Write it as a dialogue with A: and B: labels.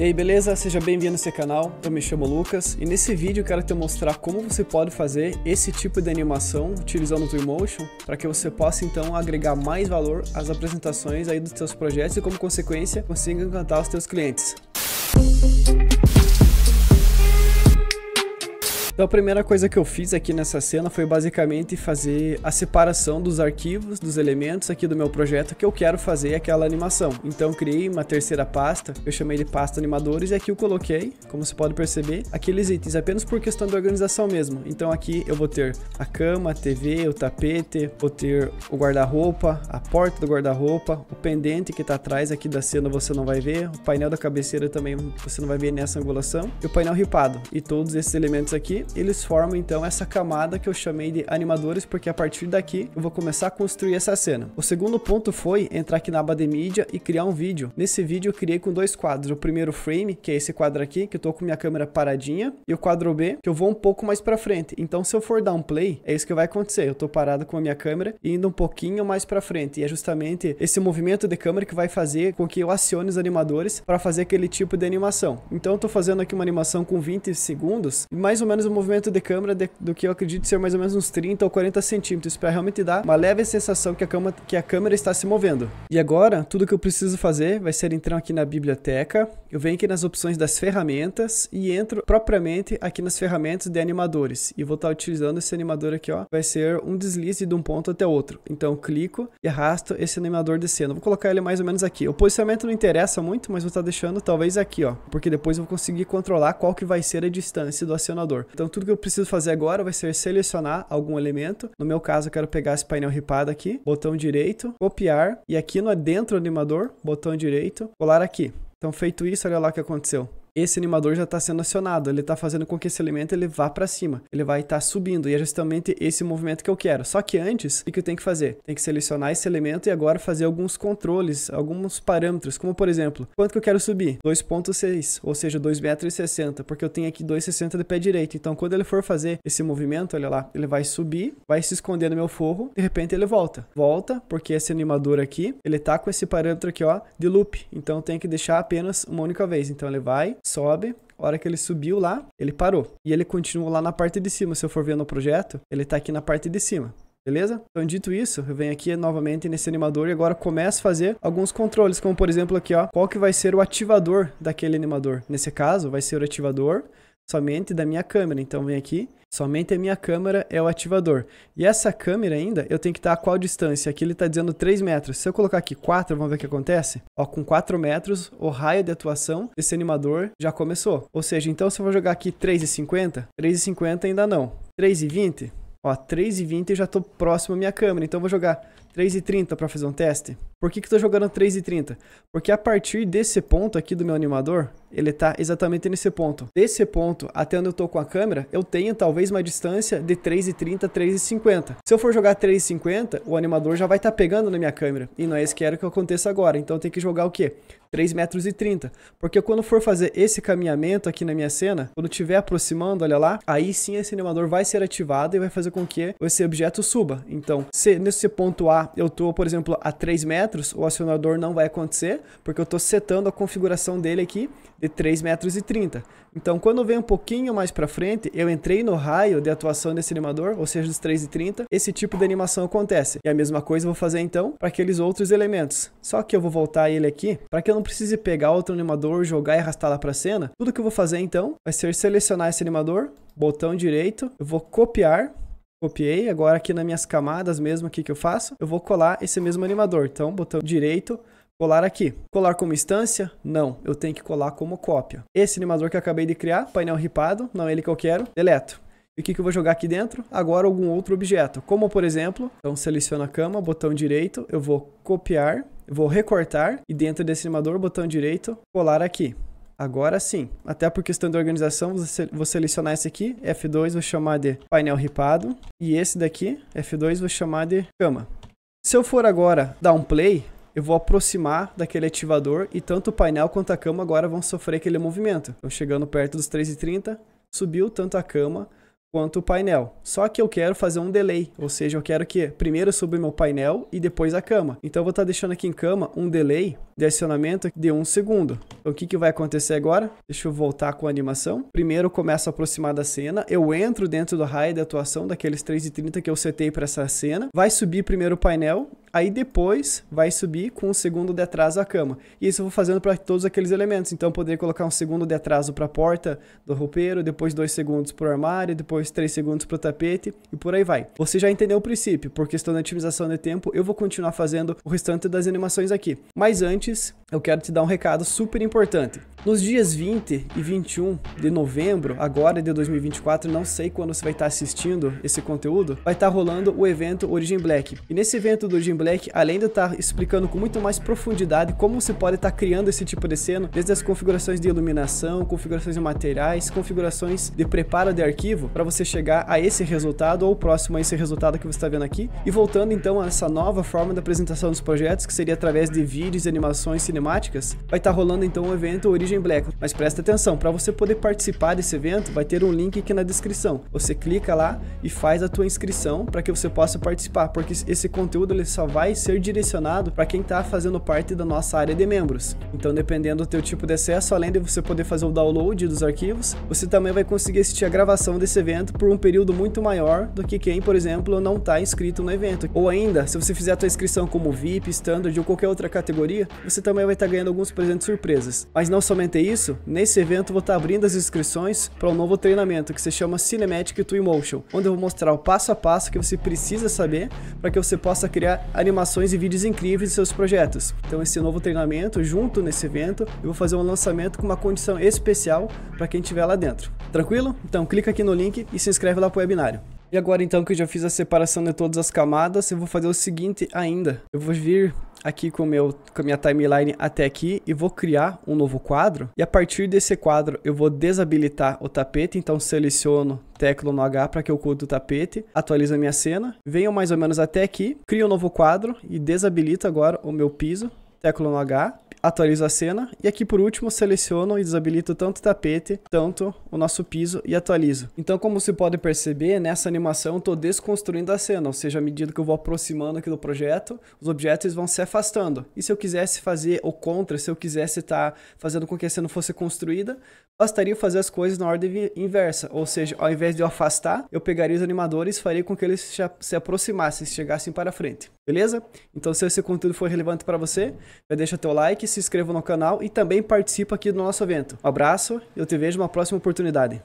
A: E aí, beleza? Seja bem-vindo ao seu canal, eu me chamo Lucas e nesse vídeo eu quero te mostrar como você pode fazer esse tipo de animação utilizando o Twinmotion para que você possa então agregar mais valor às apresentações aí dos seus projetos e como consequência consiga encantar os seus clientes. Então a primeira coisa que eu fiz aqui nessa cena foi basicamente fazer a separação dos arquivos, dos elementos aqui do meu projeto que eu quero fazer é aquela animação. Então criei uma terceira pasta, eu chamei de pasta animadores e aqui eu coloquei, como você pode perceber, aqueles itens apenas por questão de organização mesmo. Então aqui eu vou ter a cama, a TV, o tapete, vou ter o guarda-roupa, a porta do guarda-roupa, o pendente que está atrás aqui da cena você não vai ver, o painel da cabeceira também você não vai ver nessa angulação, e o painel ripado. E todos esses elementos aqui eles formam então essa camada que eu chamei de animadores, porque a partir daqui eu vou começar a construir essa cena. O segundo ponto foi entrar aqui na aba de mídia e criar um vídeo. Nesse vídeo eu criei com dois quadros, o primeiro frame, que é esse quadro aqui, que eu tô com minha câmera paradinha, e o quadro B, que eu vou um pouco mais para frente. Então se eu for dar um play, é isso que vai acontecer. Eu tô parado com a minha câmera e indo um pouquinho mais para frente, e é justamente esse movimento de câmera que vai fazer com que eu acione os animadores para fazer aquele tipo de animação. Então eu tô fazendo aqui uma animação com 20 segundos, mais ou menos eu movimento de câmera de, do que eu acredito ser mais ou menos uns 30 ou 40 centímetros para realmente dar uma leve sensação que a, cama, que a câmera está se movendo. E agora, tudo que eu preciso fazer vai ser entrar aqui na biblioteca, eu venho aqui nas opções das ferramentas e entro propriamente aqui nas ferramentas de animadores. E vou estar tá utilizando esse animador aqui, ó, vai ser um deslize de um ponto até outro. Então clico e arrasto esse animador descendo. Vou colocar ele mais ou menos aqui. O posicionamento não interessa muito, mas vou estar tá deixando talvez aqui, ó, porque depois eu vou conseguir controlar qual que vai ser a distância do acionador. Então tudo que eu preciso fazer agora vai ser selecionar algum elemento. No meu caso, eu quero pegar esse painel ripado aqui, botão direito, copiar e aqui no dentro do animador, botão direito, colar aqui. Então feito isso, olha lá o que aconteceu esse animador já está sendo acionado, ele está fazendo com que esse elemento ele vá para cima, ele vai estar tá subindo, e é justamente esse movimento que eu quero. Só que antes, o que eu tenho que fazer? Tem que selecionar esse elemento e agora fazer alguns controles, alguns parâmetros, como por exemplo, quanto que eu quero subir? 2.6, ou seja, 2,60 metros, porque eu tenho aqui 2,60 de pé direito, então quando ele for fazer esse movimento, olha lá, ele vai subir, vai se esconder no meu forro, de repente ele volta. Volta, porque esse animador aqui, ele está com esse parâmetro aqui, ó, de loop, então tem que deixar apenas uma única vez, então ele vai, sobe. A hora que ele subiu lá, ele parou. E ele continua lá na parte de cima. Se eu for ver no projeto, ele está aqui na parte de cima. Beleza? Então, dito isso, eu venho aqui novamente nesse animador e agora começo a fazer alguns controles, como por exemplo aqui, ó, qual que vai ser o ativador daquele animador. Nesse caso, vai ser o ativador somente da minha câmera. Então, vem aqui Somente a minha câmera é o ativador. E essa câmera ainda, eu tenho que estar a qual distância? Aqui ele está dizendo 3 metros. Se eu colocar aqui 4, vamos ver o que acontece? Ó, com 4 metros, o raio de atuação desse animador já começou. Ou seja, então se eu vou jogar aqui 3,50, 3,50 ainda não. 3,20? Ó, 3,20 já estou próximo à minha câmera. Então eu vou jogar 3,30 para fazer um teste. Por que, que eu tô jogando 3,30? Porque a partir desse ponto aqui do meu animador, ele tá exatamente nesse ponto. Desse ponto até onde eu tô com a câmera, eu tenho talvez uma distância de 3,30, 3,50. Se eu for jogar 3,50, o animador já vai estar tá pegando na minha câmera. E não é isso que quero que aconteça agora. Então tem que jogar o quê? 3,30 metros. Porque quando for fazer esse caminhamento aqui na minha cena, quando estiver aproximando, olha lá, aí sim esse animador vai ser ativado e vai fazer com que esse objeto suba. Então, se nesse ponto A eu estou, por exemplo, a 3 metros, o acionador não vai acontecer, porque eu estou setando a configuração dele aqui de 3 metros e 30. Então, quando vem um pouquinho mais para frente, eu entrei no raio de atuação desse animador, ou seja, dos 3 e 30, esse tipo de animação acontece. E a mesma coisa eu vou fazer então para aqueles outros elementos. Só que eu vou voltar ele aqui, para que eu não precise pegar outro animador, jogar e arrastar lá para cena. Tudo que eu vou fazer então vai ser selecionar esse animador, botão direito, eu vou copiar Copiei, agora aqui nas minhas camadas mesmo o que eu faço, eu vou colar esse mesmo animador. Então, botão direito, colar aqui. Colar como instância? Não, eu tenho que colar como cópia. Esse animador que eu acabei de criar, painel ripado, não é ele que eu quero, deleto. E o que, que eu vou jogar aqui dentro? Agora algum outro objeto, como por exemplo, então seleciono a cama, botão direito, eu vou copiar, eu vou recortar e dentro desse animador, botão direito, colar aqui. Agora sim, até por questão de organização, vou selecionar esse aqui, F2 vou chamar de painel ripado, e esse daqui, F2, vou chamar de cama. Se eu for agora dar um play, eu vou aproximar daquele ativador e tanto o painel quanto a cama agora vão sofrer aquele movimento. Então, chegando perto dos 3,30, subiu tanto a cama quanto o painel. Só que eu quero fazer um delay, ou seja, eu quero que primeiro suba meu painel e depois a cama. Então eu vou estar tá deixando aqui em cama um delay de acionamento de um segundo. Então o que, que vai acontecer agora? Deixa eu voltar com a animação. Primeiro eu começo a aproximar da cena, eu entro dentro do raio de atuação daqueles 3,30 que eu setei para essa cena, vai subir primeiro o painel, aí depois vai subir com um segundo de atraso a cama. E isso eu vou fazendo para todos aqueles elementos. Então eu poderia colocar um segundo de atraso para a porta do roupeiro, depois dois segundos para o armário, depois três segundos para o tapete e por aí vai. Você já entendeu o princípio, por questão da otimização de tempo, eu vou continuar fazendo o restante das animações aqui. Mas antes, eu quero te dar um recado super importante. Nos dias 20 e 21 de novembro, agora de 2024, não sei quando você vai estar assistindo esse conteúdo, vai estar rolando o evento Origin Black. E nesse evento do Origin Black, além de estar tá explicando com muito mais profundidade como você pode estar tá criando esse tipo de cena, desde as configurações de iluminação, configurações de materiais, configurações de preparo de arquivo, para você chegar a esse resultado ou próximo a esse resultado que você está vendo aqui. E voltando então a essa nova forma de apresentação dos projetos, que seria através de vídeos e animações cinemáticas, vai estar tá rolando então o evento Origem Black. Mas presta atenção, para você poder participar desse evento, vai ter um link aqui na descrição. Você clica lá e faz a tua inscrição para que você possa participar, porque esse conteúdo ele só vai ser direcionado para quem está fazendo parte da nossa área de membros. Então, dependendo do teu tipo de acesso, além de você poder fazer o download dos arquivos, você também vai conseguir assistir a gravação desse evento por um período muito maior do que quem, por exemplo, não está inscrito no evento. Ou ainda, se você fizer a tua inscrição como VIP, Standard ou qualquer outra categoria, você também vai estar tá ganhando alguns presentes surpresas. Mas não somente isso, nesse evento vou estar tá abrindo as inscrições para um novo treinamento que se chama Cinematic to Emotion, onde eu vou mostrar o passo a passo que você precisa saber para que você possa criar animações e vídeos incríveis de seus projetos. Então esse novo treinamento, junto nesse evento, eu vou fazer um lançamento com uma condição especial para quem estiver lá dentro. Tranquilo? Então clica aqui no link e se inscreve lá para o webinário. E agora então que eu já fiz a separação de todas as camadas, eu vou fazer o seguinte ainda. Eu vou vir aqui com, meu, com a minha timeline até aqui e vou criar um novo quadro. E a partir desse quadro eu vou desabilitar o tapete, então seleciono teclo no H para que eu oculte o tapete, atualizo a minha cena, venho mais ou menos até aqui, crio um novo quadro e desabilito agora o meu piso, teclo no H, atualizo a cena e aqui por último seleciono e desabilito tanto o tapete, tanto o nosso piso e atualizo. Então como se pode perceber, nessa animação eu estou desconstruindo a cena, ou seja, à medida que eu vou aproximando aqui do projeto, os objetos vão se afastando. E se eu quisesse fazer o contra, se eu quisesse estar tá fazendo com que a cena fosse construída, bastaria fazer as coisas na ordem inversa, ou seja, ao invés de eu afastar, eu pegaria os animadores e faria com que eles se aproximassem, chegassem para frente. Beleza? Então se esse conteúdo foi relevante para você, já deixa teu like, se se inscrevam no canal e também participe aqui do nosso evento. Um abraço, eu te vejo numa próxima oportunidade.